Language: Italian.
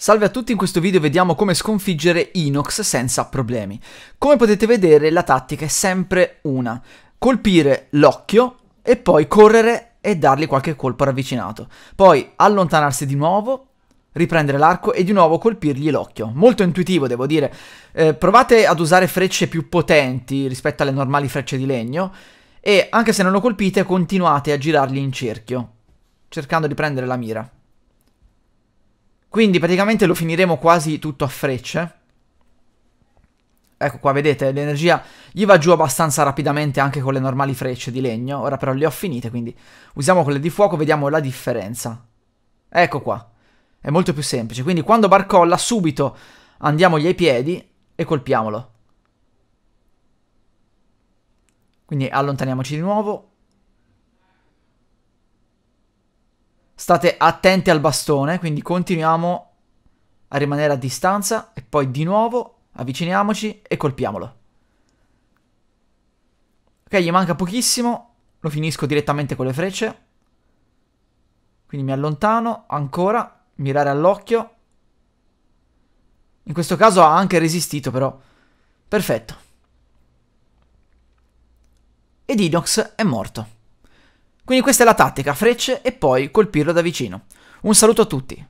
Salve a tutti, in questo video vediamo come sconfiggere Inox senza problemi. Come potete vedere la tattica è sempre una, colpire l'occhio e poi correre e dargli qualche colpo ravvicinato. Poi allontanarsi di nuovo, riprendere l'arco e di nuovo colpirgli l'occhio. Molto intuitivo devo dire, eh, provate ad usare frecce più potenti rispetto alle normali frecce di legno e anche se non lo colpite continuate a girargli in cerchio, cercando di prendere la mira. Quindi praticamente lo finiremo quasi tutto a frecce. Ecco qua, vedete, l'energia gli va giù abbastanza rapidamente anche con le normali frecce di legno. Ora però le ho finite, quindi usiamo quelle di fuoco, vediamo la differenza. Ecco qua, è molto più semplice. Quindi quando barcolla, subito andiamogli ai piedi e colpiamolo. Quindi allontaniamoci di nuovo. State attenti al bastone, quindi continuiamo a rimanere a distanza e poi di nuovo avviciniamoci e colpiamolo. Ok, gli manca pochissimo, lo finisco direttamente con le frecce. Quindi mi allontano ancora, mirare all'occhio. In questo caso ha anche resistito però. Perfetto. Ed Inox è morto. Quindi questa è la tattica, frecce e poi colpirlo da vicino. Un saluto a tutti.